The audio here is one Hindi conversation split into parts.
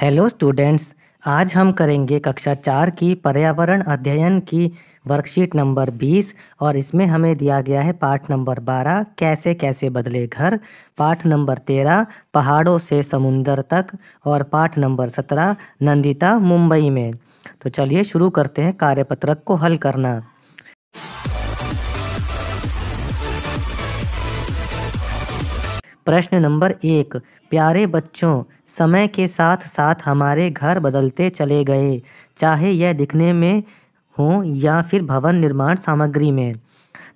हेलो स्टूडेंट्स आज हम करेंगे कक्षा चार की पर्यावरण अध्ययन की वर्कशीट नंबर बीस और इसमें हमें दिया गया है पाठ नंबर बारह कैसे कैसे बदले घर पाठ नंबर तेरह पहाड़ों से समुंदर तक और पाठ नंबर सत्रह नंदिता मुंबई में तो चलिए शुरू करते हैं कार्यपत्रक को हल करना प्रश्न नंबर एक प्यारे बच्चों समय के साथ साथ हमारे घर बदलते चले गए चाहे यह दिखने में हो या फिर भवन निर्माण सामग्री में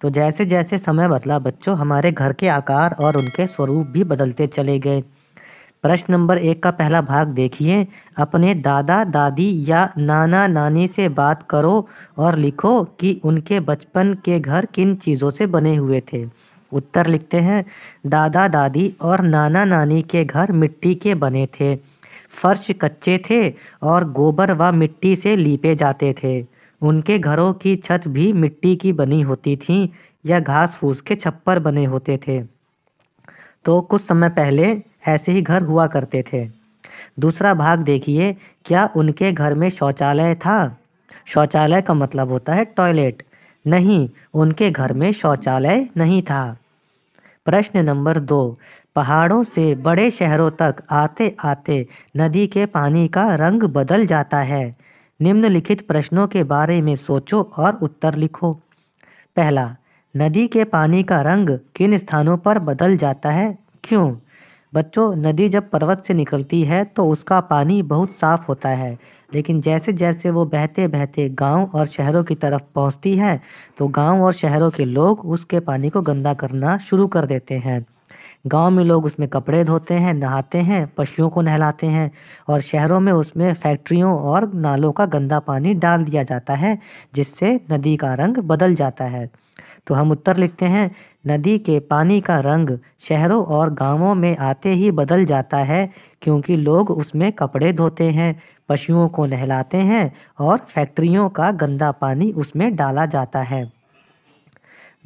तो जैसे जैसे समय बदला बच्चों हमारे घर के आकार और उनके स्वरूप भी बदलते चले गए प्रश्न नंबर एक का पहला भाग देखिए अपने दादा दादी या नाना नानी से बात करो और लिखो कि उनके बचपन के घर किन चीज़ों से बने हुए थे उत्तर लिखते हैं दादा दादी और नाना नानी के घर मिट्टी के बने थे फर्श कच्चे थे और गोबर व मिट्टी से लीपे जाते थे उनके घरों की छत भी मिट्टी की बनी होती थी या घास फूस के छप्पर बने होते थे तो कुछ समय पहले ऐसे ही घर हुआ करते थे दूसरा भाग देखिए क्या उनके घर में शौचालय था शौचालय का मतलब होता है टॉयलेट नहीं उनके घर में शौचालय नहीं था प्रश्न नंबर दो पहाड़ों से बड़े शहरों तक आते आते नदी के पानी का रंग बदल जाता है निम्नलिखित प्रश्नों के बारे में सोचो और उत्तर लिखो पहला नदी के पानी का रंग किन स्थानों पर बदल जाता है क्यों बच्चों नदी जब पर्वत से निकलती है तो उसका पानी बहुत साफ होता है लेकिन जैसे जैसे वो बहते बहते गांव और शहरों की तरफ पहुंचती है तो गांव और शहरों के लोग उसके पानी को गंदा करना शुरू कर देते हैं गांव में लोग उसमें कपड़े धोते हैं नहाते हैं पशुओं को नहलाते हैं और शहरों में उसमें फैक्ट्रियों और नालों का गंदा पानी डाल दिया जाता है जिससे नदी का रंग बदल जाता है तो हम उत्तर लिखते हैं नदी के पानी का रंग शहरों और गांवों में आते ही बदल जाता है क्योंकि लोग उसमें कपड़े धोते हैं पशुओं को नहलाते हैं और फैक्ट्रियों का गंदा पानी उसमें डाला जाता है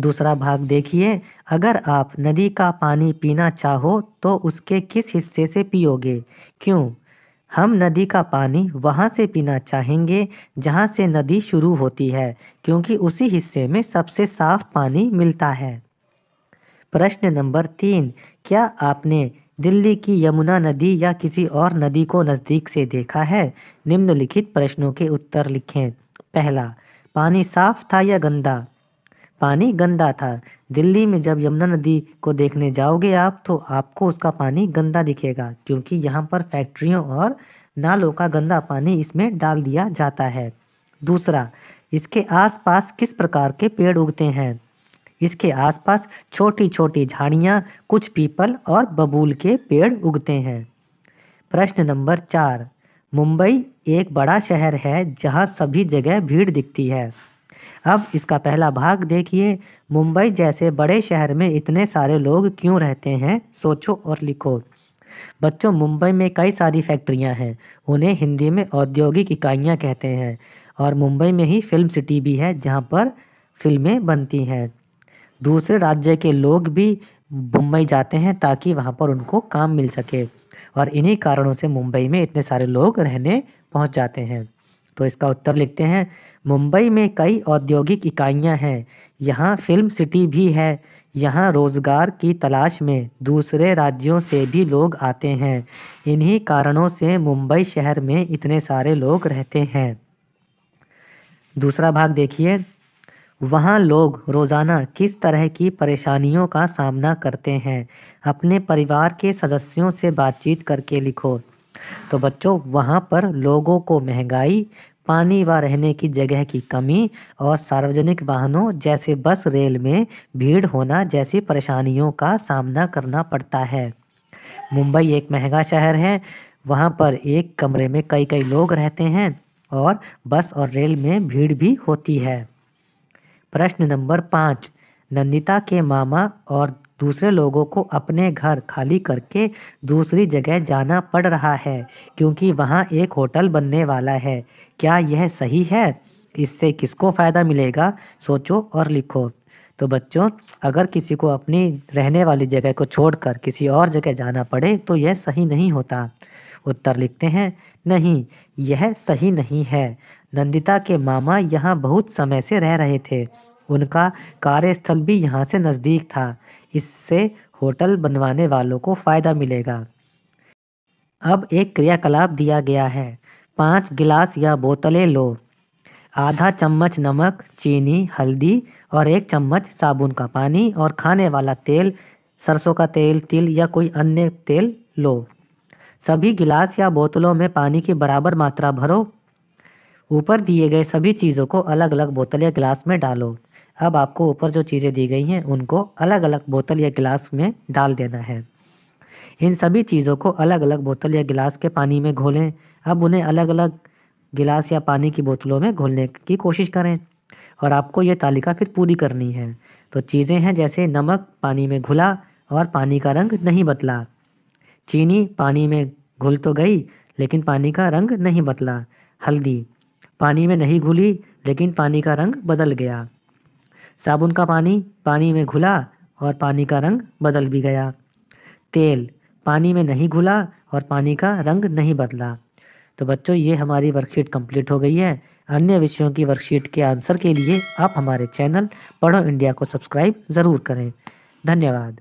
दूसरा भाग देखिए अगर आप नदी का पानी पीना चाहो तो उसके किस हिस्से से पियोगे क्यों हम नदी का पानी वहाँ से पीना चाहेंगे जहाँ से नदी शुरू होती है क्योंकि उसी हिस्से में सबसे साफ पानी मिलता है प्रश्न नंबर तीन क्या आपने दिल्ली की यमुना नदी या किसी और नदी को नज़दीक से देखा है निम्नलिखित प्रश्नों के उत्तर लिखें पहला पानी साफ था या गंदा पानी गंदा था दिल्ली में जब यमुना नदी को देखने जाओगे आप तो आपको उसका पानी गंदा दिखेगा क्योंकि यहाँ पर फैक्ट्रियों और नालों का गंदा पानी इसमें डाल दिया जाता है दूसरा इसके आसपास किस प्रकार के पेड़ उगते हैं इसके आसपास छोटी छोटी झाड़ियाँ कुछ पीपल और बबूल के पेड़ उगते हैं प्रश्न नंबर चार मुंबई एक बड़ा शहर है जहाँ सभी जगह भीड़ दिखती है अब इसका पहला भाग देखिए मुंबई जैसे बड़े शहर में इतने सारे लोग क्यों रहते हैं सोचो और लिखो बच्चों मुंबई में कई सारी फैक्ट्रियां हैं उन्हें हिंदी में औद्योगिक इकाइयां कहते हैं और मुंबई में ही फिल्म सिटी भी है जहां पर फिल्में बनती हैं दूसरे राज्य के लोग भी मुंबई जाते हैं ताकि वहाँ पर उनको काम मिल सके और इन्हीं कारणों से मुंबई में इतने सारे लोग रहने पहुँच जाते हैं तो इसका उत्तर लिखते हैं मुंबई में कई औद्योगिक इकाइयां हैं यहाँ फिल्म सिटी भी है यहाँ रोज़गार की तलाश में दूसरे राज्यों से भी लोग आते हैं इन्हीं कारणों से मुंबई शहर में इतने सारे लोग रहते हैं दूसरा भाग देखिए वहाँ लोग रोज़ाना किस तरह की परेशानियों का सामना करते हैं अपने परिवार के सदस्यों से बातचीत करके लिखो तो बच्चों वहाँ पर लोगों को महंगाई पानी व रहने की जगह की कमी और सार्वजनिक वाहनों जैसे बस रेल में भीड़ होना जैसी परेशानियों का सामना करना पड़ता है मुंबई एक महंगा शहर है वहाँ पर एक कमरे में कई कई लोग रहते हैं और बस और रेल में भीड़ भी होती है प्रश्न नंबर पाँच नंदिता के मामा और दूसरे लोगों को अपने घर खाली करके दूसरी जगह जाना पड़ रहा है क्योंकि वहाँ एक होटल बनने वाला है क्या यह सही है इससे किसको फ़ायदा मिलेगा सोचो और लिखो तो बच्चों अगर किसी को अपनी रहने वाली जगह को छोड़कर किसी और जगह जाना पड़े तो यह सही नहीं होता उत्तर लिखते हैं नहीं यह सही नहीं है नंदिता के मामा यहाँ बहुत समय से रह रहे थे उनका कार्यस्थल भी यहाँ से नज़दीक था इससे होटल बनवाने वालों को फ़ायदा मिलेगा अब एक क्रियाकलाप दिया गया है पाँच गिलास या बोतलें लो आधा चम्मच नमक चीनी हल्दी और एक चम्मच साबुन का पानी और खाने वाला तेल सरसों का तेल तिल या कोई अन्य तेल लो सभी गिलास या बोतलों में पानी की बराबर मात्रा भरो ऊपर दिए गए सभी चीज़ों को अलग अलग बोतल या गिलास में डालो अब आपको ऊपर जो चीज़ें दी गई हैं उनको अलग अलग बोतल या गिलास में डाल देना है इन सभी चीज़ों को अलग अलग बोतल या गिलास के पानी में घोलें अब उन्हें अलग अलग गिलास या पानी की बोतलों में घोलने की कोशिश करें और आपको ये तालिका फिर पूरी करनी है तो चीज़ें हैं जैसे नमक पानी में घुला और पानी का रंग नहीं बदला चीनी पानी में घुल तो गई लेकिन पानी का रंग नहीं बदला हल्दी पानी में नहीं घुली लेकिन पानी का रंग बदल गया साबुन का पानी पानी में घुला और पानी का रंग बदल भी गया तेल पानी में नहीं घुला और पानी का रंग नहीं बदला तो बच्चों ये हमारी वर्कशीट कंप्लीट हो गई है अन्य विषयों की वर्कशीट के आंसर के लिए आप हमारे चैनल पढ़ो इंडिया को सब्सक्राइब ज़रूर करें धन्यवाद